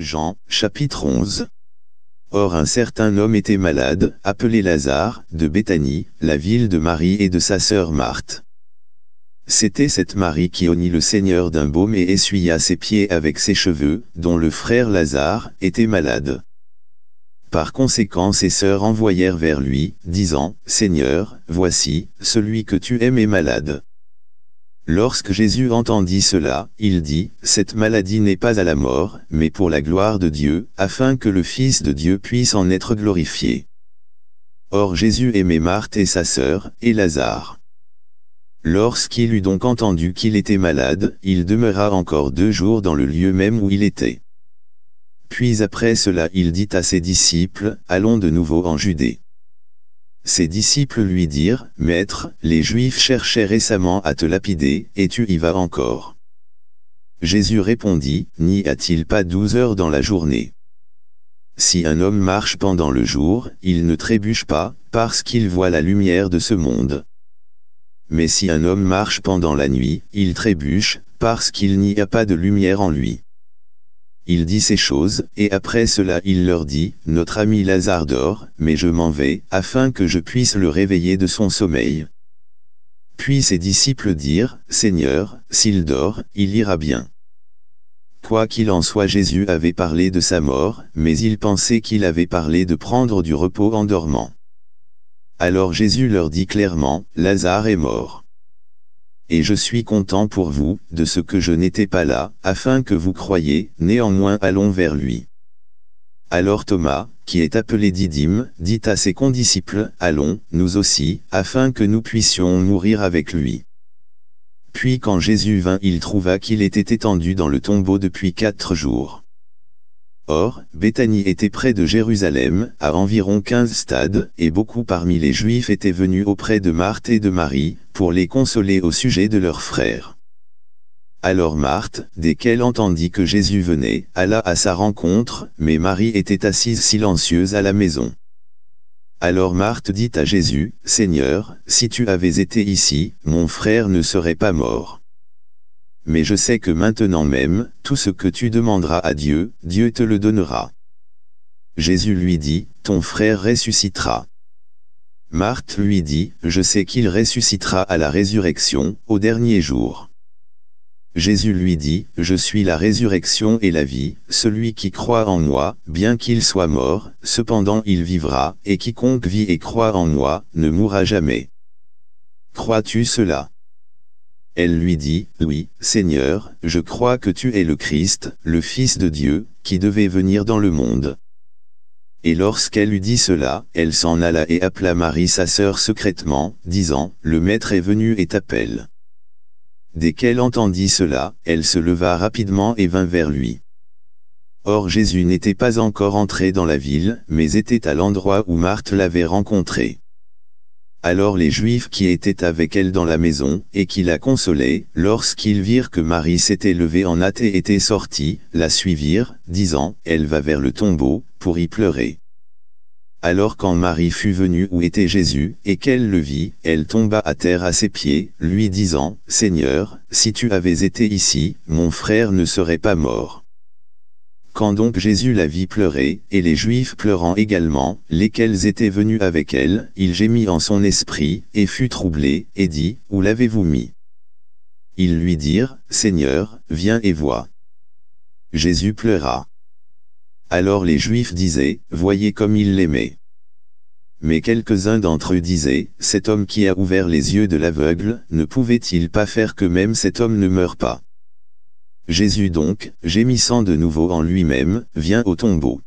Jean, chapitre 11 Or un certain homme était malade, appelé Lazare, de Béthanie, la ville de Marie et de sa sœur Marthe. C'était cette Marie qui honnit le Seigneur d'un baume et essuya ses pieds avec ses cheveux, dont le frère Lazare était malade. Par conséquent ses sœurs envoyèrent vers lui, disant, Seigneur, voici, celui que tu aimes est malade. Lorsque Jésus entendit cela, il dit, Cette maladie n'est pas à la mort, mais pour la gloire de Dieu, afin que le Fils de Dieu puisse en être glorifié. Or Jésus aimait Marthe et sa sœur, et Lazare. Lorsqu'il eut donc entendu qu'il était malade, il demeura encore deux jours dans le lieu même où il était. Puis après cela il dit à ses disciples, Allons de nouveau en Judée. Ses disciples lui dirent, Maître, les Juifs cherchaient récemment à te lapider, et tu y vas encore. Jésus répondit, N'y a-t-il pas douze heures dans la journée Si un homme marche pendant le jour, il ne trébuche pas, parce qu'il voit la lumière de ce monde. Mais si un homme marche pendant la nuit, il trébuche, parce qu'il n'y a pas de lumière en lui il dit ces choses, et après cela il leur dit, « Notre ami Lazare dort, mais je m'en vais, afin que je puisse le réveiller de son sommeil. » Puis ses disciples dirent, « Seigneur, s'il dort, il ira bien. » Quoi qu'il en soit Jésus avait parlé de sa mort, mais il pensait qu'il avait parlé de prendre du repos en dormant. Alors Jésus leur dit clairement, Lazare est mort et je suis content pour vous, de ce que je n'étais pas là, afin que vous croyiez, néanmoins allons vers lui. Alors Thomas, qui est appelé Didyme, dit à ses condisciples, allons, nous aussi, afin que nous puissions mourir avec lui. Puis quand Jésus vint il trouva qu'il était étendu dans le tombeau depuis quatre jours. Or, Béthanie était près de Jérusalem, à environ 15 stades, et beaucoup parmi les Juifs étaient venus auprès de Marthe et de Marie, pour les consoler au sujet de leurs frères. Alors Marthe, dès qu'elle entendit que Jésus venait, alla à sa rencontre, mais Marie était assise silencieuse à la maison. Alors Marthe dit à Jésus, Seigneur, si tu avais été ici, mon frère ne serait pas mort mais je sais que maintenant même, tout ce que tu demanderas à Dieu, Dieu te le donnera. Jésus lui dit, ton frère ressuscitera. Marthe lui dit, je sais qu'il ressuscitera à la résurrection, au dernier jour. Jésus lui dit, je suis la résurrection et la vie, celui qui croit en moi, bien qu'il soit mort, cependant il vivra, et quiconque vit et croit en moi, ne mourra jamais. Crois-tu cela elle lui dit, Oui, Seigneur, je crois que tu es le Christ, le Fils de Dieu, qui devait venir dans le monde. Et lorsqu'elle eut dit cela, elle s'en alla et appela Marie sa sœur secrètement, disant, Le Maître est venu et t'appelle. Dès qu'elle entendit cela, elle se leva rapidement et vint vers lui. Or Jésus n'était pas encore entré dans la ville, mais était à l'endroit où Marthe l'avait rencontré alors les Juifs qui étaient avec elle dans la maison, et qui la consolaient, lorsqu'ils virent que Marie s'était levée en hâte et était sortie, la suivirent, disant, Elle va vers le tombeau, pour y pleurer. Alors quand Marie fut venue où était Jésus, et qu'elle le vit, elle tomba à terre à ses pieds, lui disant, Seigneur, si tu avais été ici, mon frère ne serait pas mort. Quand donc Jésus la vit pleurer, et les Juifs pleurant également, lesquels étaient venus avec elle, il gémit en son esprit, et fut troublé, et dit, Où l'avez-vous mis Ils lui dirent, Seigneur, viens et vois. Jésus pleura. Alors les Juifs disaient, Voyez comme il l'aimait. Mais quelques-uns d'entre eux disaient, Cet homme qui a ouvert les yeux de l'aveugle, ne pouvait-il pas faire que même cet homme ne meure pas Jésus donc, gémissant de nouveau en lui-même, vient au tombeau.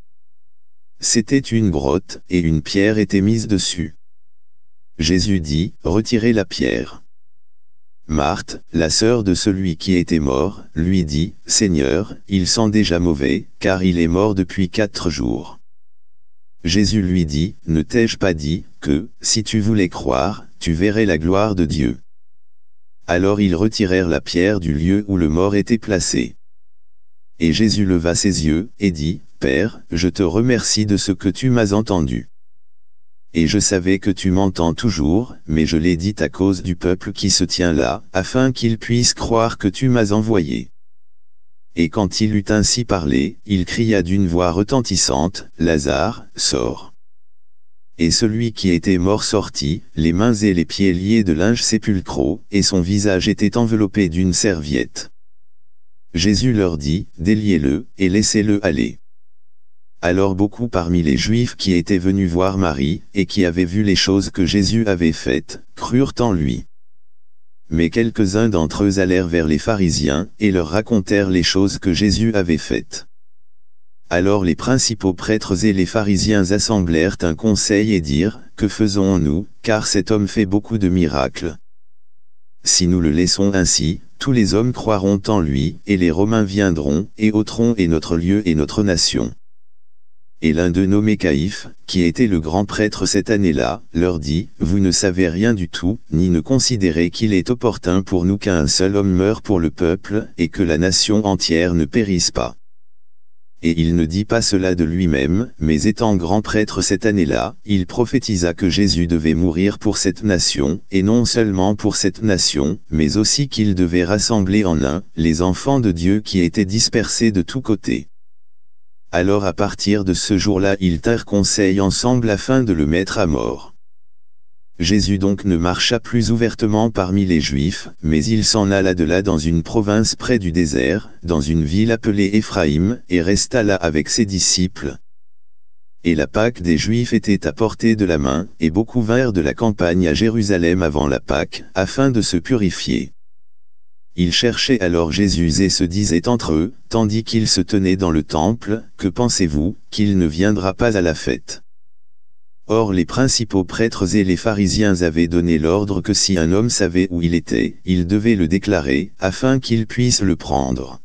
C'était une grotte, et une pierre était mise dessus. Jésus dit, retirez la pierre. Marthe, la sœur de celui qui était mort, lui dit, Seigneur, il sent déjà mauvais, car il est mort depuis quatre jours. Jésus lui dit, ne t'ai-je pas dit, que, si tu voulais croire, tu verrais la gloire de Dieu. Alors ils retirèrent la pierre du lieu où le mort était placé. Et Jésus leva ses yeux, et dit, Père, je te remercie de ce que tu m'as entendu. Et je savais que tu m'entends toujours, mais je l'ai dit à cause du peuple qui se tient là, afin qu'il puisse croire que tu m'as envoyé. Et quand il eut ainsi parlé, il cria d'une voix retentissante, Lazare, sors et celui qui était mort sortit, les mains et les pieds liés de linge sépulcraux, et son visage était enveloppé d'une serviette. Jésus leur dit, déliez-le, et laissez-le aller. Alors beaucoup parmi les Juifs qui étaient venus voir Marie, et qui avaient vu les choses que Jésus avait faites, crurent en lui. Mais quelques-uns d'entre eux allèrent vers les pharisiens, et leur racontèrent les choses que Jésus avait faites. Alors les principaux prêtres et les pharisiens assemblèrent un conseil et dirent, Que faisons-nous, car cet homme fait beaucoup de miracles. Si nous le laissons ainsi, tous les hommes croiront en lui, et les Romains viendront, et ôteront et notre lieu et notre nation. Et l'un d'eux nommé Caïphe, qui était le grand prêtre cette année-là, leur dit, Vous ne savez rien du tout, ni ne considérez qu'il est opportun pour nous qu'un seul homme meure pour le peuple, et que la nation entière ne périsse pas et il ne dit pas cela de lui-même, mais étant grand prêtre cette année-là, il prophétisa que Jésus devait mourir pour cette nation, et non seulement pour cette nation, mais aussi qu'il devait rassembler en un, les enfants de Dieu qui étaient dispersés de tous côtés. Alors à partir de ce jour-là ils tinrent conseil ensemble afin de le mettre à mort. Jésus donc ne marcha plus ouvertement parmi les Juifs, mais il s'en alla de là dans une province près du désert, dans une ville appelée Éphraïm, et resta là avec ses disciples. Et la Pâque des Juifs était à portée de la main, et beaucoup vinrent de la campagne à Jérusalem avant la Pâque, afin de se purifier. Ils cherchaient alors Jésus et se disaient entre eux, tandis qu'ils se tenaient dans le temple, que pensez-vous, qu'il ne viendra pas à la fête Or les principaux prêtres et les pharisiens avaient donné l'ordre que si un homme savait où il était, il devait le déclarer, afin qu'il puisse le prendre.